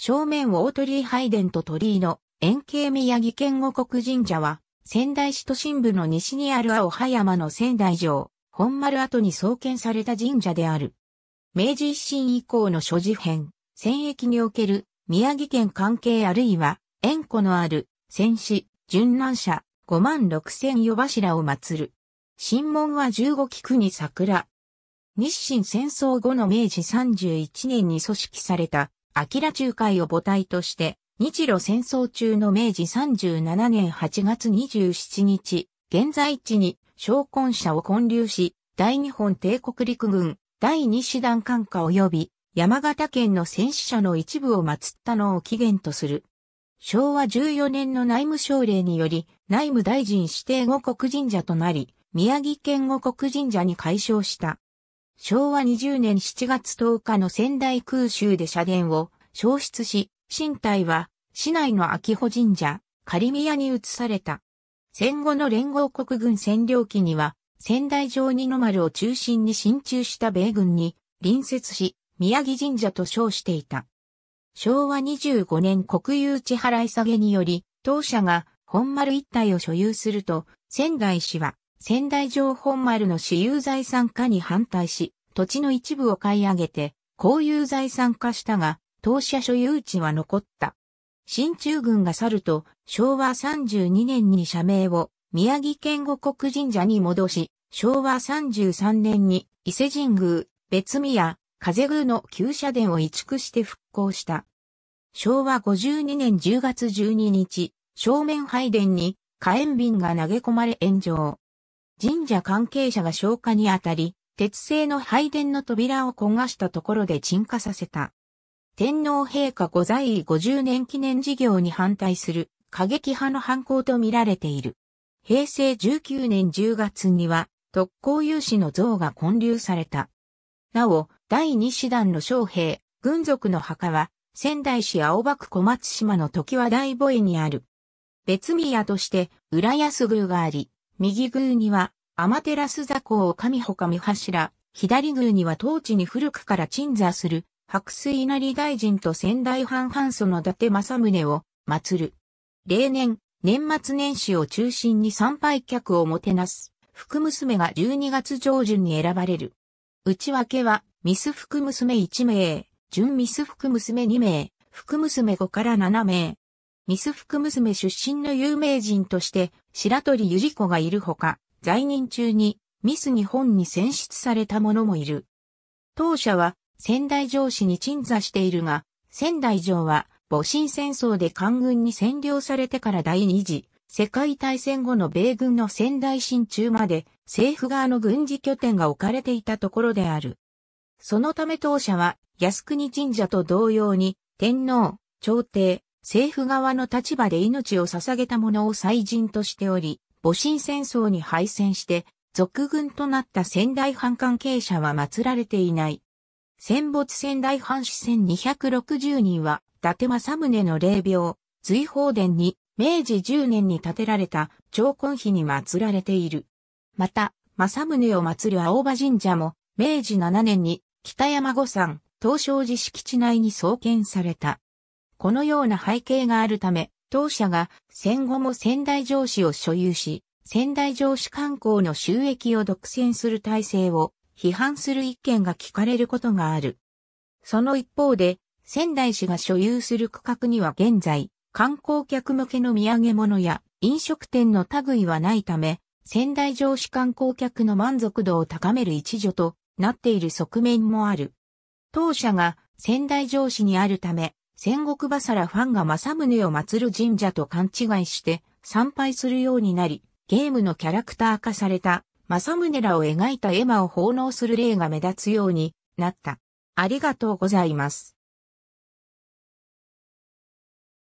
正面大鳥居拝殿と鳥居の円形宮城県五国神社は、仙台市都心部の西にある青葉山の仙台城、本丸跡に創建された神社である。明治維新以降の諸事変、戦役における宮城県関係あるいは、縁故のある、戦死、殉難者、5万6千余柱を祀る。神門は15菊に桜。日清戦争後の明治31年に組織された明仲海を母体として、日露戦争中の明治37年8月27日、現在地に昇魂者を建立し、大日本帝国陸軍第二師団艦下及び山形県の戦死者の一部を祀ったのを起源とする。昭和14年の内務省令により内務大臣指定五国神社となり、宮城県五国神社に改称した。昭和20年7月10日の仙台空襲で社殿を消失し、身体は市内の秋穂神社、仮宮に移された。戦後の連合国軍占領期には、仙台城二の丸を中心に進駐した米軍に隣接し、宮城神社と称していた。昭和25年国有地払い下げにより、当社が本丸一帯を所有すると、仙台市は仙台城本丸の私有財産化に反対し、土地の一部を買い上げて、こういう財産化したが、当社所有地は残った。新中軍が去ると、昭和32年に社名を宮城県五国神社に戻し、昭和33年に伊勢神宮、別宮、風宮の旧社殿を移築して復興した。昭和52年10月12日、正面拝殿に火炎瓶が投げ込まれ炎上。神社関係者が消火にあたり、鉄製の拝殿の扉を焦がしたところで沈下させた。天皇陛下御在位50年記念事業に反対する過激派の犯行とみられている。平成19年10月には特攻有志の像が建立された。なお、第2師団の将兵、軍属の墓は、仙台市青葉区小松島の時は大母絵にある。別宮として、浦安宮があり、右宮には、天照座高神か神柱、左宮には当地に古くから鎮座する、白水稲荷大臣と仙台藩藩祖の伊達政宗を祀る。例年、年末年始を中心に参拝客をもてなす、福娘が12月上旬に選ばれる。内訳は、ミス福娘1名、準ミス福娘2名、福娘5から7名。ミス福娘出身の有名人として、白鳥ゆり子がいるほか、在任中にミス日本に選出された者もいる。当社は仙台城市に鎮座しているが、仙台城は戊辰戦争で官軍に占領されてから第二次世界大戦後の米軍の仙台進駐まで政府側の軍事拠点が置かれていたところである。そのため当社は靖国神社と同様に天皇、朝廷、政府側の立場で命を捧げた者を祭人としており、戊辰戦争に敗戦して、俗軍となった仙台藩関係者は祀られていない。戦没仙台藩士1260人は、伊達政宗の霊廟、随宝殿に、明治10年に建てられた長根碑に祀られている。また、政宗を祀る青葉神社も、明治7年に北山五山、東照寺敷地内に創建された。このような背景があるため、当社が戦後も仙台城市を所有し、仙台城市観光の収益を独占する体制を批判する意見が聞かれることがある。その一方で、仙台市が所有する区画には現在、観光客向けの土産物や飲食店の類はないため、仙台城市観光客の満足度を高める一助となっている側面もある。当社が仙台城市にあるため、戦国バサラファンが政宗を祀る神社と勘違いして参拝するようになり、ゲームのキャラクター化された政宗らを描いた絵馬を奉納する例が目立つようになった。ありがとうございます。